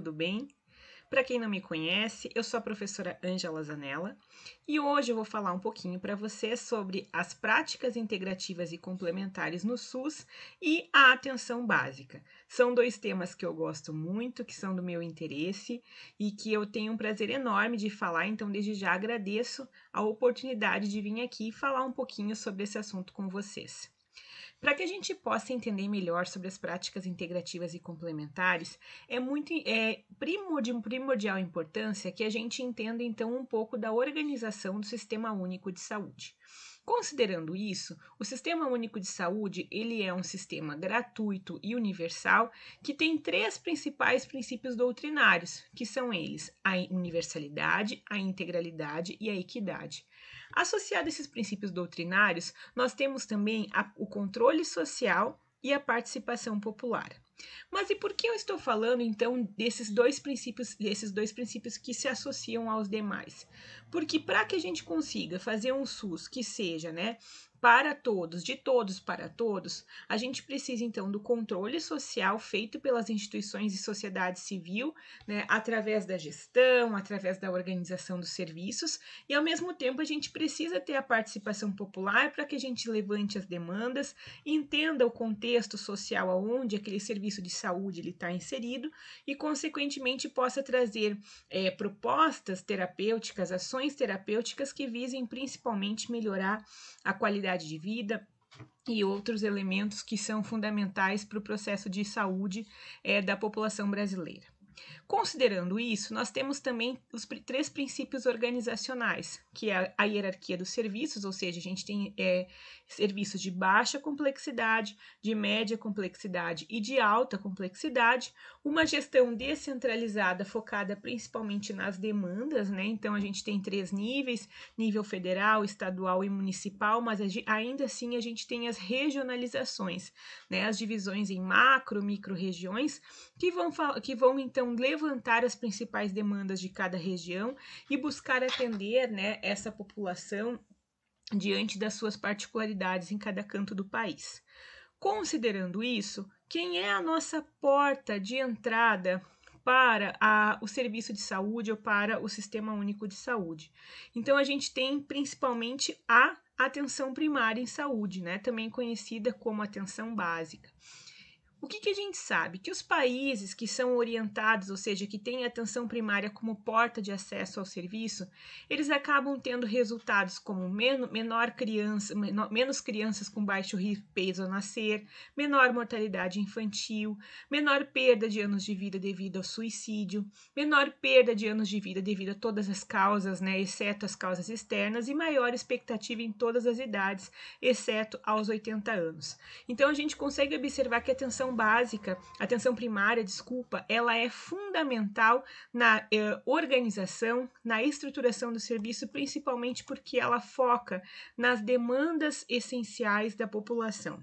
tudo bem? Para quem não me conhece, eu sou a professora Ângela Zanella e hoje eu vou falar um pouquinho para você sobre as práticas integrativas e complementares no SUS e a atenção básica. São dois temas que eu gosto muito, que são do meu interesse e que eu tenho um prazer enorme de falar, então desde já agradeço a oportunidade de vir aqui falar um pouquinho sobre esse assunto com vocês. Para que a gente possa entender melhor sobre as práticas integrativas e complementares, é muito é de primordial importância que a gente entenda então um pouco da organização do Sistema Único de Saúde. Considerando isso, o Sistema Único de Saúde, ele é um sistema gratuito e universal que tem três principais princípios doutrinários, que são eles: a universalidade, a integralidade e a equidade. Associado a esses princípios doutrinários, nós temos também a, o controle social e a participação popular. Mas e por que eu estou falando então desses dois princípios, desses dois princípios que se associam aos demais? Porque para que a gente consiga fazer um SUS que seja, né, para todos, de todos para todos, a gente precisa então do controle social feito pelas instituições e sociedade civil, né, através da gestão, através da organização dos serviços, e ao mesmo tempo a gente precisa ter a participação popular para que a gente levante as demandas, entenda o contexto social aonde aquele serviço de saúde ele está inserido e, consequentemente, possa trazer é, propostas terapêuticas, ações terapêuticas que visem principalmente melhorar a qualidade qualidade de vida e outros elementos que são fundamentais para o processo de saúde é, da população brasileira. Considerando isso, nós temos também os três princípios organizacionais, que é a hierarquia dos serviços, ou seja, a gente tem é, serviços de baixa complexidade, de média complexidade e de alta complexidade, uma gestão descentralizada focada principalmente nas demandas, né? Então a gente tem três níveis: nível federal, estadual e municipal, mas ainda assim a gente tem as regionalizações, né? As divisões em macro, micro regiões, que vão, que vão então então levantar as principais demandas de cada região e buscar atender né, essa população diante das suas particularidades em cada canto do país. Considerando isso, quem é a nossa porta de entrada para a, o serviço de saúde ou para o Sistema Único de Saúde? Então, a gente tem principalmente a atenção primária em saúde, né, também conhecida como atenção básica. O que, que, a gente sabe? Que os países que são orientados, ou seja, que têm a atenção primária como porta de acesso ao serviço, eles acabam tendo resultados como men menor criança, men menos crianças com baixo peso ao nascer, menor mortalidade infantil, menor perda de anos de vida devido ao suicídio, menor perda de anos de vida devido a todas as causas, né, exceto as causas externas, e maior expectativa em todas as idades, exceto aos 80 anos. Então a gente consegue observar que a atenção atenção básica, atenção primária, desculpa, ela é fundamental na eh, organização, na estruturação do serviço, principalmente porque ela foca nas demandas essenciais da população.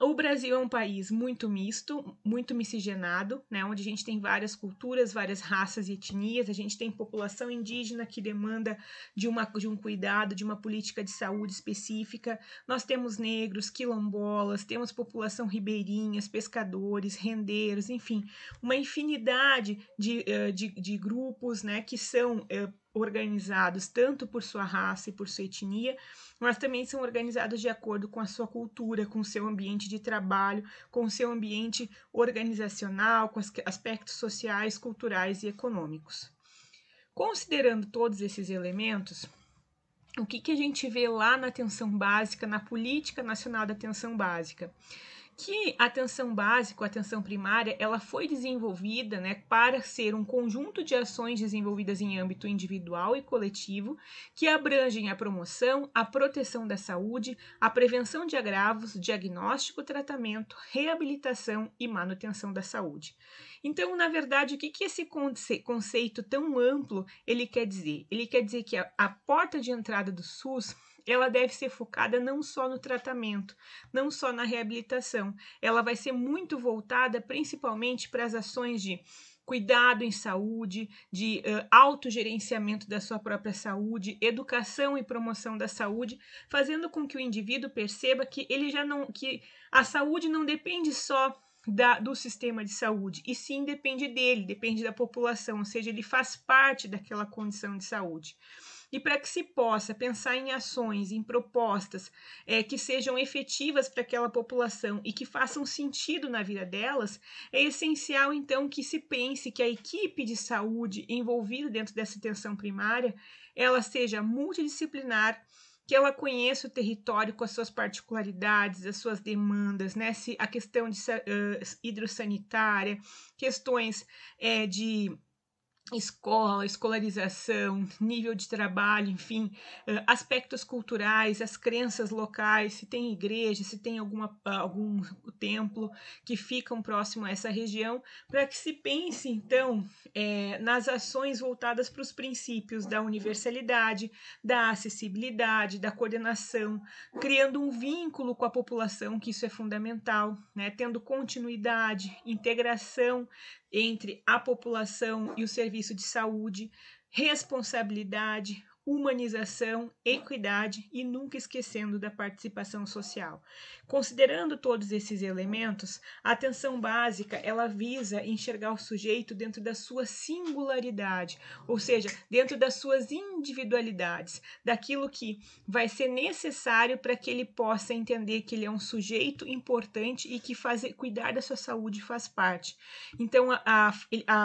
O Brasil é um país muito misto, muito miscigenado, né, onde a gente tem várias culturas, várias raças e etnias, a gente tem população indígena que demanda de, uma, de um cuidado, de uma política de saúde específica. Nós temos negros, quilombolas, temos população ribeirinhas, pescadores, rendeiros, enfim, uma infinidade de, eh, de, de grupos né, que são eh, organizados tanto por sua raça e por sua etnia, mas também são organizados de acordo com a sua cultura, com o seu ambiente de trabalho, com o seu ambiente organizacional, com aspectos sociais, culturais e econômicos. Considerando todos esses elementos, o que, que a gente vê lá na atenção básica, na política nacional da atenção básica? que a atenção básica, a atenção primária, ela foi desenvolvida né, para ser um conjunto de ações desenvolvidas em âmbito individual e coletivo que abrangem a promoção, a proteção da saúde, a prevenção de agravos, diagnóstico, tratamento, reabilitação e manutenção da saúde. Então, na verdade, o que, que esse conceito tão amplo ele quer dizer? Ele quer dizer que a, a porta de entrada do SUS ela deve ser focada não só no tratamento, não só na reabilitação. Ela vai ser muito voltada principalmente para as ações de cuidado em saúde, de uh, autogerenciamento da sua própria saúde, educação e promoção da saúde, fazendo com que o indivíduo perceba que ele já não que a saúde não depende só da, do sistema de saúde, e sim depende dele, depende da população, ou seja, ele faz parte daquela condição de saúde. E para que se possa pensar em ações, em propostas é, que sejam efetivas para aquela população e que façam sentido na vida delas, é essencial então que se pense que a equipe de saúde envolvida dentro dessa atenção primária ela seja multidisciplinar que ela conheça o território com as suas particularidades, as suas demandas, né? Se a questão de uh, hidrossanitária, questões é, de escola, escolarização, nível de trabalho, enfim, eh, aspectos culturais, as crenças locais, se tem igreja, se tem alguma, ah, algum templo que ficam próximo a essa região, para que se pense, então, é, nas ações voltadas para os princípios da universalidade, da acessibilidade, da coordenação, criando um vínculo com a população, que isso é fundamental, né, tendo continuidade, integração, entre a população e o serviço de saúde, responsabilidade, humanização, equidade e nunca esquecendo da participação social. Considerando todos esses elementos, a atenção básica ela visa enxergar o sujeito dentro da sua singularidade, ou seja, dentro das suas individualidades, daquilo que vai ser necessário para que ele possa entender que ele é um sujeito importante e que fazer, cuidar da sua saúde faz parte. Então, a, a,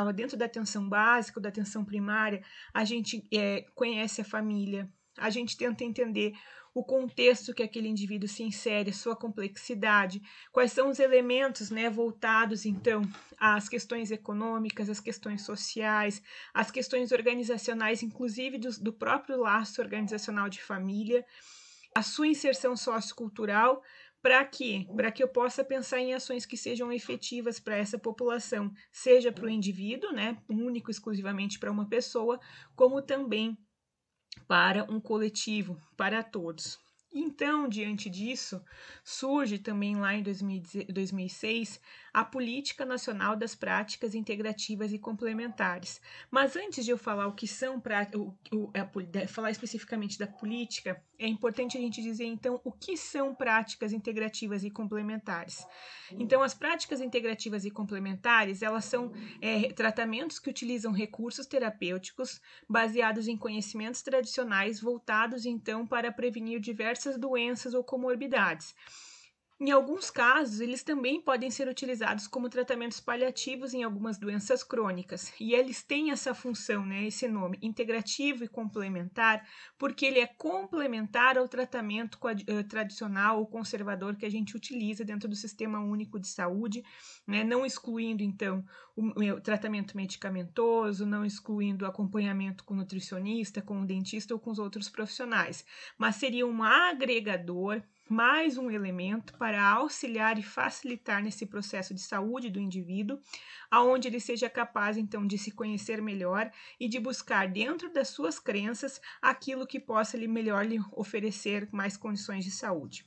a, dentro da atenção básica, da atenção primária, a gente é, conhece a família. A gente tenta entender o contexto que aquele indivíduo se insere, sua complexidade, quais são os elementos né, voltados, então, às questões econômicas, às questões sociais, às questões organizacionais, inclusive do, do próprio laço organizacional de família, a sua inserção sociocultural, para que para que eu possa pensar em ações que sejam efetivas para essa população, seja para o indivíduo, né, único exclusivamente para uma pessoa, como também para um coletivo, para todos. Então, diante disso, surge também lá em 2006 a Política Nacional das Práticas Integrativas e Complementares. Mas antes de eu falar o que são o, o, é falar especificamente da política, é importante a gente dizer então o que são práticas integrativas e complementares. Então, as práticas integrativas e complementares elas são é, tratamentos que utilizam recursos terapêuticos baseados em conhecimentos tradicionais voltados então para prevenir diversas doenças ou comorbidades. Em alguns casos, eles também podem ser utilizados como tratamentos paliativos em algumas doenças crônicas, e eles têm essa função, né, esse nome, integrativo e complementar, porque ele é complementar ao tratamento eh, tradicional ou conservador que a gente utiliza dentro do Sistema Único de Saúde, né, não excluindo, então, o tratamento medicamentoso, não excluindo o acompanhamento com o nutricionista, com o dentista ou com os outros profissionais, mas seria um agregador mais um elemento para auxiliar e facilitar nesse processo de saúde do indivíduo, aonde ele seja capaz então de se conhecer melhor e de buscar dentro das suas crenças aquilo que possa lhe melhor lhe oferecer mais condições de saúde.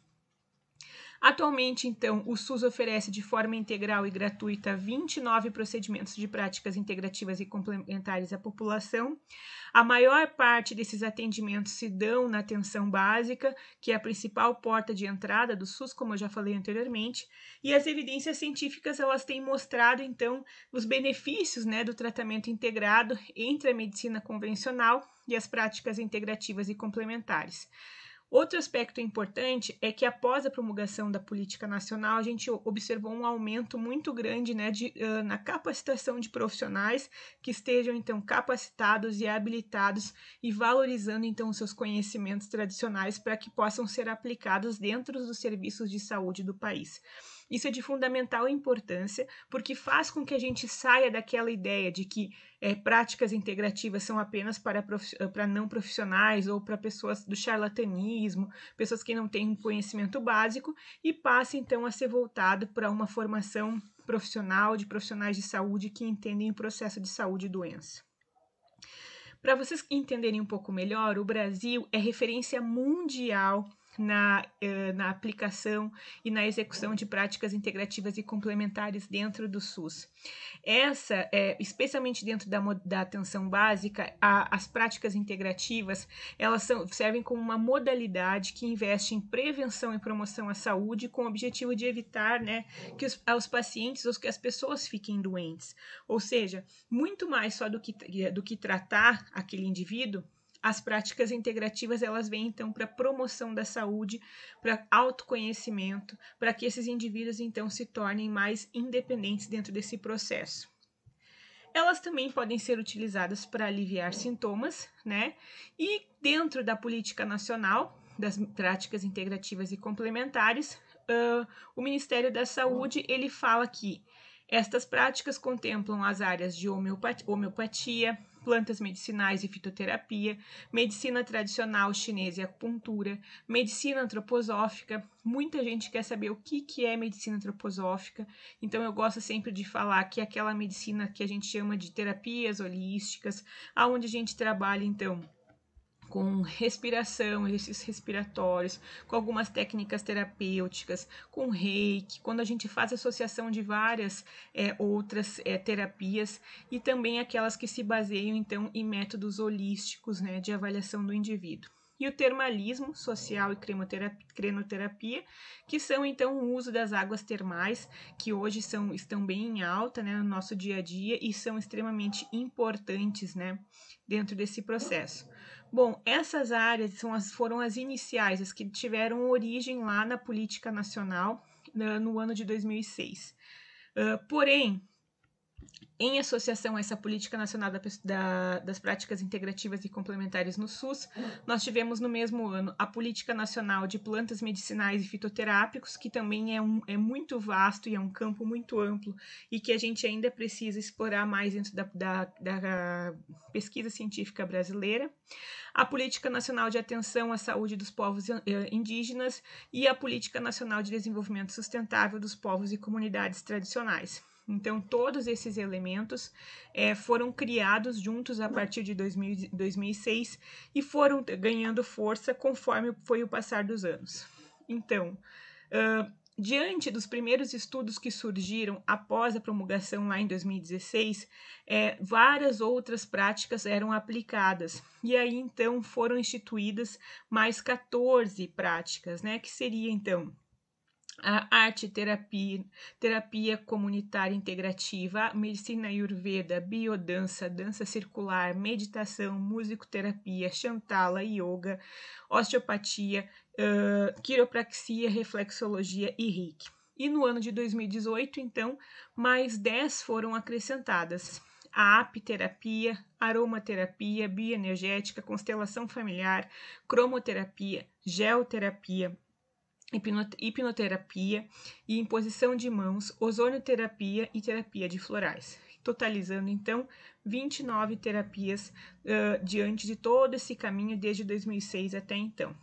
Atualmente, então, o SUS oferece de forma integral e gratuita 29 procedimentos de práticas integrativas e complementares à população. A maior parte desses atendimentos se dão na atenção básica, que é a principal porta de entrada do SUS, como eu já falei anteriormente, e as evidências científicas elas têm mostrado então os benefícios, né, do tratamento integrado entre a medicina convencional e as práticas integrativas e complementares. Outro aspecto importante é que após a promulgação da política nacional, a gente observou um aumento muito grande né, de, uh, na capacitação de profissionais que estejam então capacitados e habilitados e valorizando então seus conhecimentos tradicionais para que possam ser aplicados dentro dos serviços de saúde do país. Isso é de fundamental importância, porque faz com que a gente saia daquela ideia de que é, práticas integrativas são apenas para, eh, para não profissionais ou para pessoas do charlatanismo, pessoas que não têm um conhecimento básico, e passe então a ser voltado para uma formação profissional, de profissionais de saúde que entendem o processo de saúde e doença. Para vocês entenderem um pouco melhor, o Brasil é referência mundial na, eh, na aplicação e na execução de práticas integrativas e complementares dentro do SUS. Essa, é, especialmente dentro da, da atenção básica, a, as práticas integrativas elas são, servem como uma modalidade que investe em prevenção e promoção à saúde com o objetivo de evitar né, que os, aos pacientes ou que as pessoas fiquem doentes. Ou seja, muito mais só do que, do que tratar aquele indivíduo, as práticas integrativas elas vêm então para promoção da saúde, para autoconhecimento, para que esses indivíduos então se tornem mais independentes dentro desse processo. Elas também podem ser utilizadas para aliviar sintomas, né? E dentro da política nacional das práticas integrativas e complementares, uh, o Ministério da Saúde ele fala que estas práticas contemplam as áreas de homeopatia, homeopatia plantas medicinais e fitoterapia, medicina tradicional chinesa e acupuntura, medicina antroposófica. Muita gente quer saber o que, que é medicina antroposófica, então eu gosto sempre de falar que é aquela medicina que a gente chama de terapias holísticas, aonde a gente trabalha então com respiração, exercícios respiratórios, com algumas técnicas terapêuticas, com reiki, quando a gente faz associação de várias é, outras é, terapias e também aquelas que se baseiam então em métodos holísticos né, de avaliação do indivíduo. E o termalismo social e crenoterapia, que são então o uso das águas termais, que hoje são, estão bem em alta né, no nosso dia a dia e são extremamente importantes né, dentro desse processo. Bom, essas áreas são as, foram as iniciais, as que tiveram origem lá na política nacional né, no ano de 2006. Uh, porém, em associação a essa Política Nacional da, da, das Práticas Integrativas e Complementares no SUS, nós tivemos no mesmo ano a Política Nacional de Plantas Medicinais e Fitoterápicos, que também é, um, é muito vasto e é um campo muito amplo e que a gente ainda precisa explorar mais dentro da, da, da pesquisa científica brasileira. A Política Nacional de Atenção à Saúde dos Povos eh, Indígenas e a Política Nacional de Desenvolvimento Sustentável dos Povos e Comunidades Tradicionais. Então, todos esses elementos é, foram criados juntos a partir de 2000, 2006 e foram ganhando força conforme foi o passar dos anos. Então, uh, diante dos primeiros estudos que surgiram após a promulgação lá em 2016, é, várias outras práticas eram aplicadas. E aí, então, foram instituídas mais 14 práticas, né? Que seria, então, a arte terapia, terapia comunitária integrativa, medicina ayurveda, biodança, dança circular, meditação, musicoterapia, chantala, yoga, osteopatia, uh, quiropraxia, reflexologia e reiki. E no ano de 2018, então, mais 10 foram acrescentadas. A apiterapia, aromaterapia, bioenergética, constelação familiar, cromoterapia, geoterapia, hipnoterapia e imposição de mãos, ozonioterapia e terapia de florais, totalizando então 29 terapias uh, diante de todo esse caminho desde 2006 até então.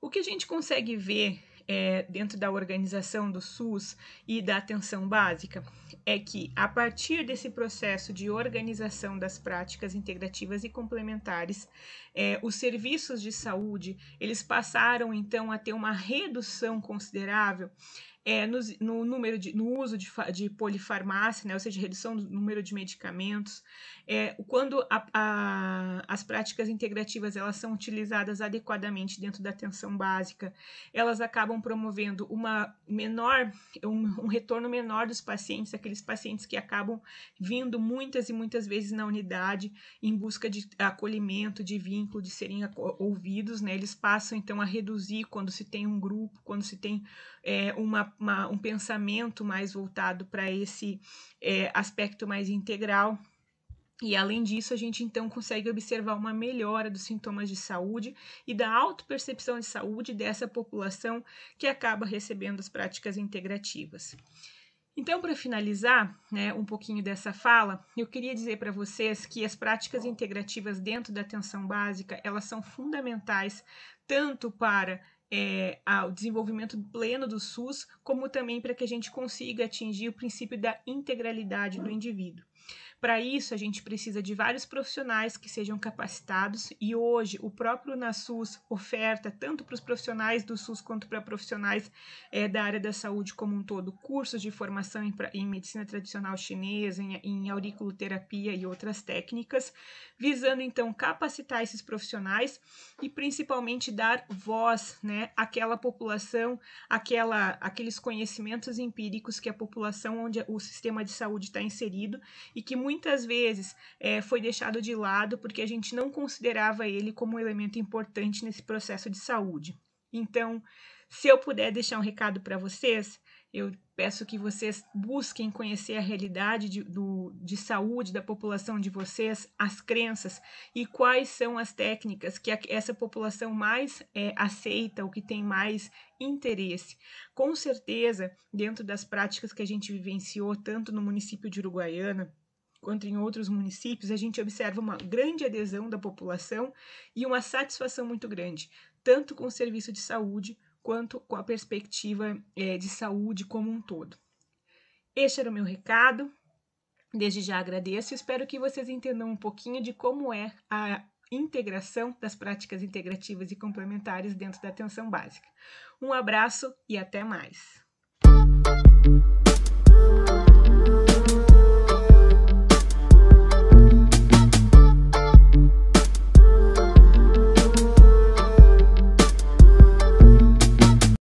O que a gente consegue ver é, dentro da organização do SUS e da atenção básica é que, a partir desse processo de organização das práticas integrativas e complementares, é, os serviços de saúde eles passaram então a ter uma redução considerável é, no, no, número de, no uso de, de polifarmácia, né, ou seja, redução do número de medicamentos, é, quando a, a, as práticas integrativas elas são utilizadas adequadamente dentro da atenção básica, elas acabam promovendo uma menor, um, um retorno menor dos pacientes, aqueles pacientes que acabam vindo muitas e muitas vezes na unidade em busca de acolhimento, de vínculo, de serem ouvidos, né? Eles passam então a reduzir quando se tem um grupo, quando se tem é, uma, uma, um pensamento mais voltado para esse é, aspecto mais integral. E além disso, a gente então consegue observar uma melhora dos sintomas de saúde e da autopercepção de saúde dessa população que acaba recebendo as práticas integrativas. Então, para finalizar né, um pouquinho dessa fala, eu queria dizer para vocês que as práticas integrativas dentro da atenção básica elas são fundamentais tanto para é, ao desenvolvimento pleno do SUS, como também para que a gente consiga atingir o princípio da integralidade do indivíduo. Para isso, a gente precisa de vários profissionais que sejam capacitados e hoje o próprio NASUS oferta, tanto para os profissionais do SUS quanto para profissionais é, da área da saúde como um todo, cursos de formação em, em medicina tradicional chinesa, em, em auriculoterapia e outras técnicas, visando então capacitar esses profissionais e principalmente dar voz né, àquela população, àquela, àqueles conhecimentos empíricos que a população onde o sistema de saúde está inserido e que muitas vezes é, foi deixado de lado porque a gente não considerava ele como um elemento importante nesse processo de saúde. Então, se eu puder deixar um recado para vocês, eu peço que vocês busquem conhecer a realidade de, do, de saúde da população de vocês, as crenças e quais são as técnicas que a, essa população mais é, aceita ou que tem mais interesse. Com certeza, dentro das práticas que a gente vivenciou, tanto no município de Uruguaiana, quanto em outros municípios, a gente observa uma grande adesão da população e uma satisfação muito grande, tanto com o serviço de saúde quanto com a perspectiva é, de saúde como um todo. Este era o meu recado. Desde já agradeço e espero que vocês entendam um pouquinho de como é a integração das práticas integrativas e complementares dentro da atenção básica. Um abraço e até mais!